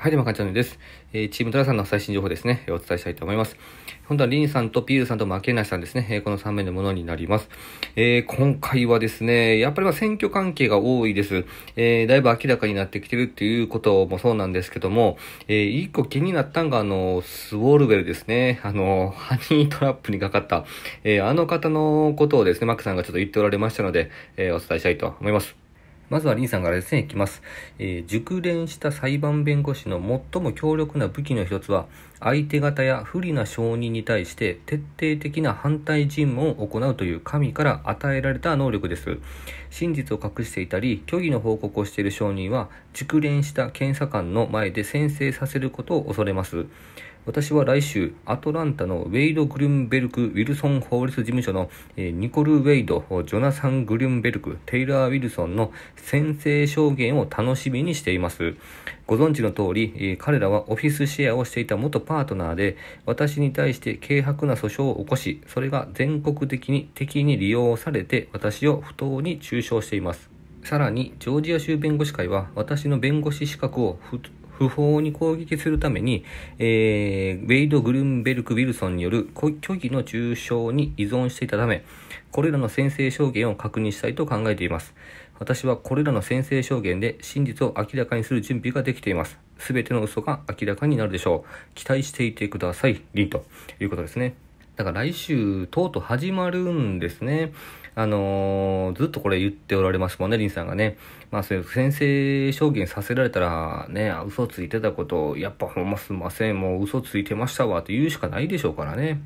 はい、では、かんちゃんです。えー、チームトラさんの最新情報ですね、お伝えしたいと思います。今度はリンさんとピールさんと負けなしさんですね、えー、この3名のものになります。えー、今回はですね、やっぱりは選挙関係が多いです。えだいぶ明らかになってきてるっていうこともそうなんですけども、え一個気になったんが、あの、スウォールベルですね、あの、ハニートラップにかかった、えあの方のことをですね、マックさんがちょっと言っておられましたので、えお伝えしたいと思います。まずはリンさんからですね、いきます。えー、熟練した裁判弁護士の最も強力な武器の一つは、相手方や不利な証人に対して徹底的な反対尋問を行うという神から与えられた能力です。真実を隠していたり、虚偽の報告をしている証人は、熟練した検査官の前で宣誓させることを恐れます。私は来週、アトランタのウェイド・グリュンベルク・ウィルソン法律事務所の、えニコル・ウェイド、ジョナサン・グリュンベルク、テイラー・ウィルソンの宣誓証言を楽しみにしています。ご存知の通り、え彼らはオフィスシェアをしていた元パートナーで、私に対して軽薄な訴訟を起こし、それが全国的に敵に利用されて、私を不当に中傷しています。さらに、ジョージア州弁護士会は、私の弁護士資格を不不法に攻撃するために、えー、ウェイド・グルンベルク・ウィルソンによる虚偽の中傷に依存していたため、これらの先制証言を確認したいと考えています。私はこれらの先制証言で真実を明らかにする準備ができています。すべての嘘が明らかになるでしょう。期待していてください、リンということですね。だから来週、とうとう始まるんですね。あのー、ずっとこれ言っておられますもんね、ンさんがね。まあそういう先生証言させられたらね、嘘ついてたことを、やっぱほんますんません、もう嘘ついてましたわと言うしかないでしょうからね。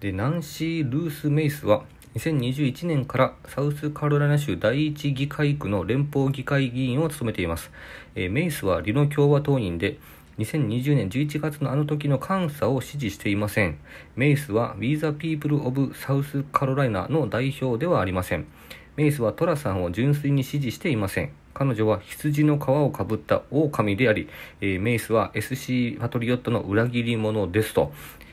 で、ナンシー・ルース・メイスは、2021年からサウスカロライナ州第一議会区の連邦議会議員を務めています。えー、メイスはリノ共和党員で、2020年11月のあの時の監査を支持していません。メイスは We the People of South Carolina の代表ではありません。メイスはトラさんを純粋に支持していません。彼女は羊の皮をかぶった狼であり、えー、メイスは SC パトリオットの裏切り者ですと、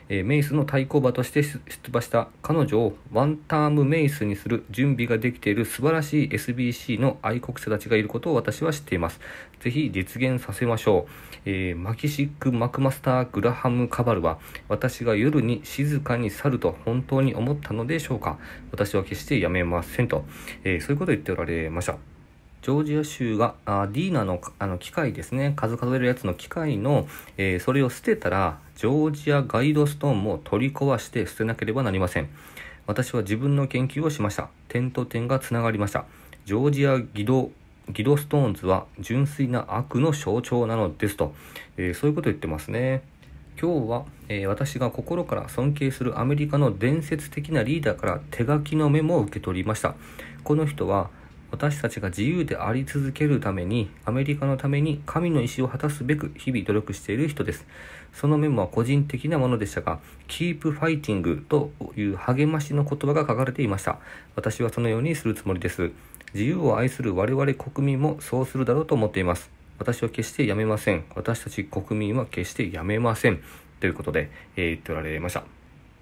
えー、メイスの対抗馬として出馬した彼女をワンタームメイスにする準備ができている素晴らしい SBC の愛国者たちがいることを私は知っています。ぜひ実現させましょう。えー、マキシック・マクマスター・グラハム・カバルは私が夜に静かに去ると本当に思ったのでしょうか私は決してやめませんと、えー、そういうことを言っておられました。ジョージア州があディーナのあの機械ですね、数数えるやつの機械の、えー、それを捨てたら、ジョージアガイドストーンも取り壊して捨てなければなりません。私は自分の研究をしました。点と点がつながりました。ジョージアギドギドストーンズは純粋な悪の象徴なのですと、えー、そういうことを言ってますね。今日は、えー、私が心から尊敬するアメリカの伝説的なリーダーから手書きのメモを受け取りました。この人は私たちが自由であり続けるために、アメリカのために神の意志を果たすべく日々努力している人です。そのメモは個人的なものでしたが、Keep Fighting という励ましの言葉が書かれていました。私はそのようにするつもりです。自由を愛する我々国民もそうするだろうと思っています。私は決してやめません。私たち国民は決してやめません。ということで、えー、言っておられました。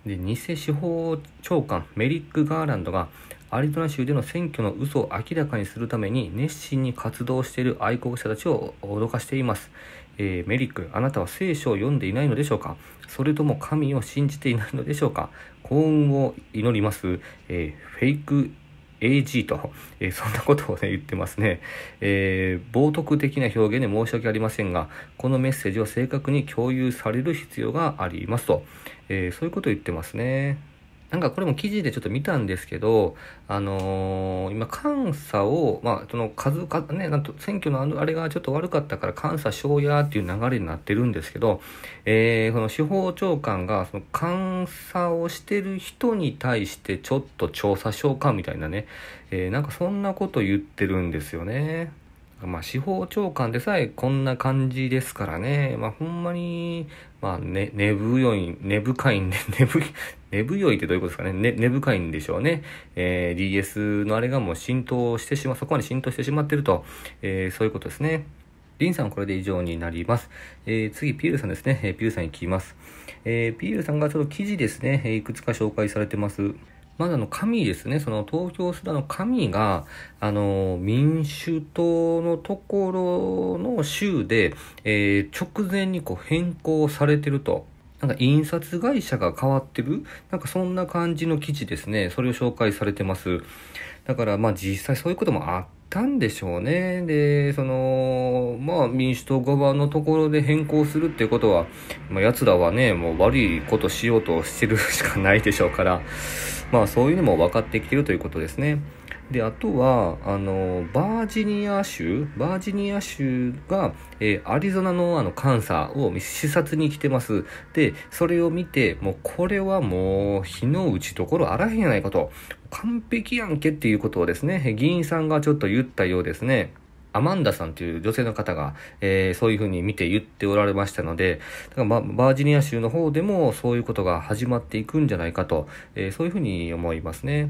で、偽司法長官メリック・ガーランドがアリゾナ州での選挙の嘘を明らかにするために熱心に活動している愛国者たちを脅かしています。えー、メリック、あなたは聖書を読んでいないのでしょうかそれとも神を信じていないのでしょうか幸運を祈ります。えー、フェイク AG と、えー、そんなことを、ね、言ってますね、えー、冒涜的な表現で申し訳ありませんが、このメッセージを正確に共有される必要がありますと、えー、そういうことを言ってますね。なんかこれも記事でちょっと見たんですけど、あのー、今、監査を、まあ、その数か、ね、なんと選挙のあのあれがちょっと悪かったから監査しようやっていう流れになってるんですけど、えー、この司法長官が、その監査をしてる人に対してちょっと調査しようかみたいなね、えー、なんかそんなこと言ってるんですよね。まあ、司法長官でさえこんな感じですからね。まあ、ほんまに、まあ、ね、根強い、根深いんで、根ぶ、根よいってどういうことですかね。ね根深いんでしょうね。えー、DS のあれがもう浸透してしまう、そこまで浸透してしまってると、えー、そういうことですね。リンさんこれで以上になります。えー、次、ピエールさんですね。えー、ピエールさんに聞きます。えー、ピエールさんがちょっと記事ですね、えいくつか紹介されてます。まだの神ですね、その東京すあの神が、あの、民主党のところの州で、えー、直前にこう変更されてると。なんか印刷会社が変わってるなんかそんな感じの記事ですね。それを紹介されてます。だからまあ実際そういうこともあったんでしょうね。で、その、まあ民主党側のところで変更するっていうことは、まあ奴らはね、もう悪いことしようとしてるしかないでしょうから、まあそういうのも分かってきてるということですね。であとはあのバージニア州バージニア州が、えー、アリゾナのあの監査を視察に来てますでそれを見てもうこれはもう火の打ちところあらへんやないかと完璧やんけっていうことをですね議員さんがちょっと言ったようですね。アマンダさんという女性の方が、えー、そういうふうに見て言っておられましたので、だからバージニア州の方でもそういうことが始まっていくんじゃないかと、えー、そういうふうに思いますね。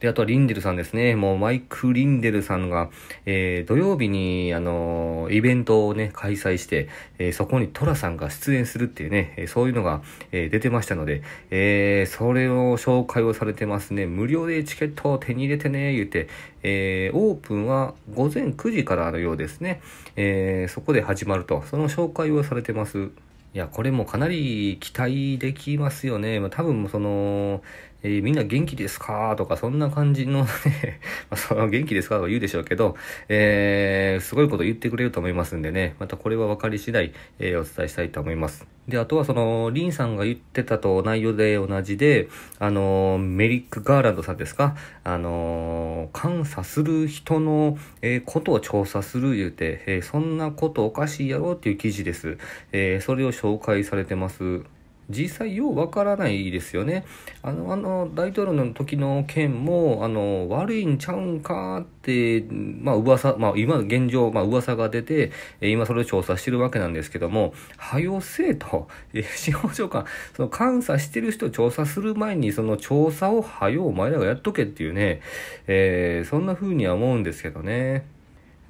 で、あとはリンデルさんですね。もうマイク・リンデルさんが、えー、土曜日に、あのー、イベントをね、開催して、えー、そこにトラさんが出演するっていうね、えそういうのが、え出てましたので、えそれを紹介をされてますね。無料でチケットを手に入れてね、言うて、えオープンは午前9時からのようですね。えそこで始まると、その紹介をされてます。いや、これもかなり期待できますよね。まあ、多分その、えー、みんな元気ですかとか、そんな感じのね まその元気ですかとか言うでしょうけど、えー、すごいこと言ってくれると思いますんでね、またこれは分かり次第、えー、お伝えしたいと思います。で、あとはその、リンさんが言ってたと内容で同じで、あの、メリック・ガーランドさんですか、あの、監査する人の、えー、ことを調査する言うて、えー、そんなことおかしいやろうっていう記事です。えー、それを紹介されてます。実際ようわからないですよね。あの、あの、大統領の時の件も、あの、悪いんちゃうんかって、まあ噂、まあ今現状、まあ噂が出て、今それを調査してるわけなんですけども、はよせえと、え司法長官、その監査してる人を調査する前に、その調査をはよお前らがやっとけっていうね、えー、そんな風には思うんですけどね。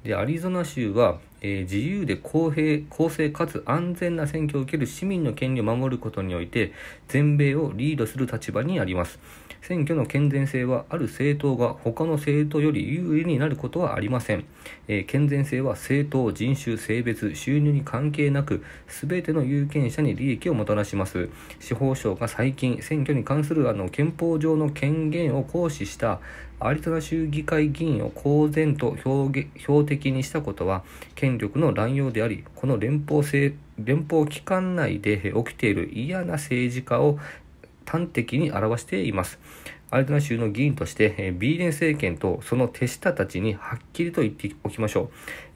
で、アリゾナ州は、自由で公平、公正かつ安全な選挙を受ける市民の権利を守ることにおいて、全米をリードする立場にあります。選挙の健全性は、ある政党が他の政党より有利になることはありません。えー、健全性は政党、人種、性別、収入に関係なく、すべての有権者に利益をもたらします。司法省が最近、選挙に関するあの憲法上の権限を行使した、アリゾナ州議会議員を公然と標的にしたことは権力の乱用であり、この連邦制連邦機関内で起きている嫌な政治家を端的に表しています。アリゾナ州の議員として、ビーデン政権とその手下たちにはっきりと言っておきましょ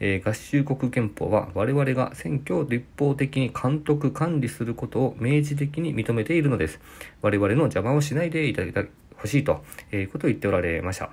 う。え合衆国憲法は我々が選挙を立法的に監督管理することを明示的に認めているのです。我々の邪魔をしないでいただきほしいとえことを言っておられました。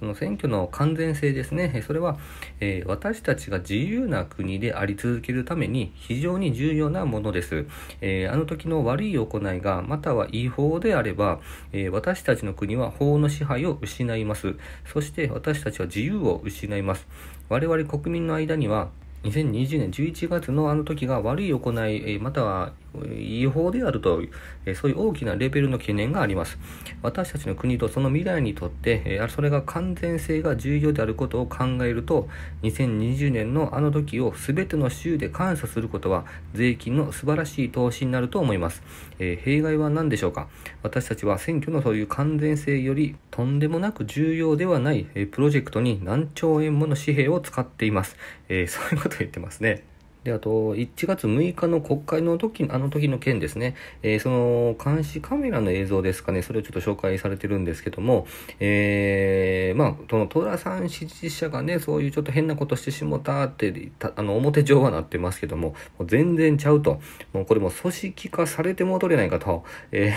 その選挙の完全性ですね。それは、えー、私たちが自由な国であり続けるために非常に重要なものです。えー、あの時の悪い行いが、または違法であれば、えー、私たちの国は法の支配を失います。そして私たちは自由を失います。我々国民の間には、2020年11月のあの時が悪い行い、または違法であると、えそういう大きなレベルの懸念があります。私たちの国とその未来にとって、それが完全性が重要であることを考えると、2020年のあの時を全ての州で感謝することは、税金の素晴らしい投資になると思います。え弊害は何でしょうか私たちは選挙のそういう完全性より、とんでもなく重要ではない、えプロジェクトに何兆円もの紙幣を使っています。えそういうことを言ってますね。で、あと、1月6日の国会の時、あの時の件ですね、えー、その、監視カメラの映像ですかね、それをちょっと紹介されてるんですけども、えー、まあ、その、戸田さん支持者がね、そういうちょっと変なことしてしもたって、あの、表情はなってますけども、もう全然ちゃうと、もうこれも組織化されて戻れないかと、えー、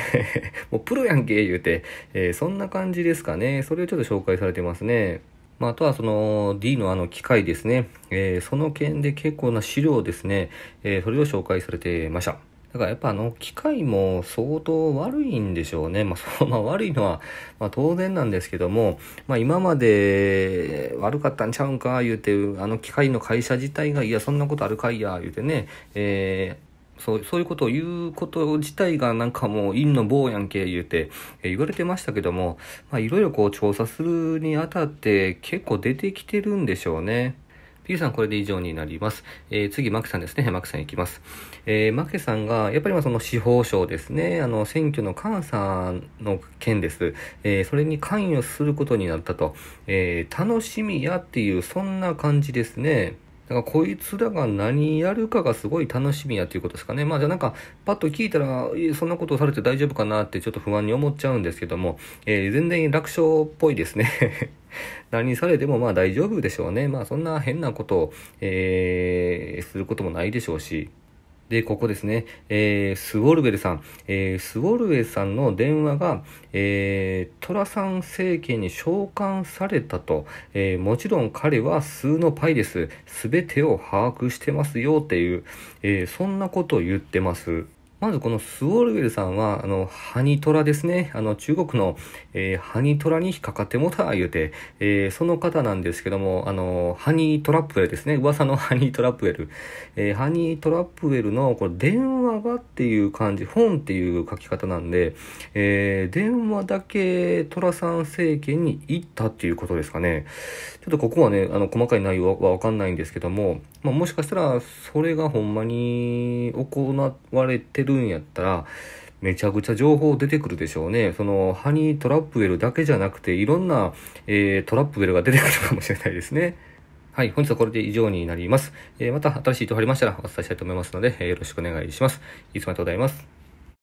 もうプロやんけ、言うて、えー、そんな感じですかね、それをちょっと紹介されてますね。まあ、あとはその D のあの機械ですね、えー、その件で結構な資料ですね、えー、それを紹介されてました。だからやっぱあの機械も相当悪いんでしょうね。まあそう、まあ悪いのは、まあ、当然なんですけども、まあ今まで悪かったんちゃうんか言うて、あの機械の会社自体が、いやそんなことあるかいや言うてね、えーそうそういうことを言うこと自体がなんかもう陰の棒やんけ言うて、え言われてましたけどもいろいろこう調査するにあたって結構出てきてるんでしょうね。P さんこれで以上になります。えー、次、マケさんですね。マケさんいきます。えー、マケさんが、やっぱりまあその司法省ですね。あの、選挙の監査の件です。えー、それに関与することになったと。えー、楽しみやっていう、そんな感じですね。なんかこいつらが何やるかがすごい楽しみやということですかね。まあじゃあなんかパッと聞いたら、そんなことをされて大丈夫かなってちょっと不安に思っちゃうんですけども、えー、全然楽勝っぽいですね 何されてもまあ大丈夫でしょうね。まあそんな変なことを、えー、することもないでしょうし。で、ここですね、えー、スウォルベルさん、えー、スウォルベルさんの電話が、えー、トラさん政権に召喚されたと、えー、もちろん彼は数のパイです。すべてを把握してますよっていう、えー、そんなことを言ってます。まずこのスウォルウェルさんは、あの、ハニトラですね。あの、中国の、えー、ハニトラに引っかかってもた、言うて、えー、その方なんですけども、あの、ハニートラップウェルですね。噂の ハニートラップウェル。えー、ハニートラップウェルの、これ、電話がっていう感じ、本っていう書き方なんで、えー、電話だけトラさん政権に行ったっていうことですかね。ちょっとここはね、あの、細かい内容はわかんないんですけども、まあ、もしかしたら、それがほんまに行われてるんやったら、めちゃくちゃ情報出てくるでしょうね。その、ハニートラップウェルだけじゃなくて、いろんな、えー、トラップウェルが出てくるかもしれないですね。はい、本日はこれで以上になります。えー、また新しい情報ありましたらお伝えしたいと思いますので、えー、よろしくお願いします。いつもありがとうございます。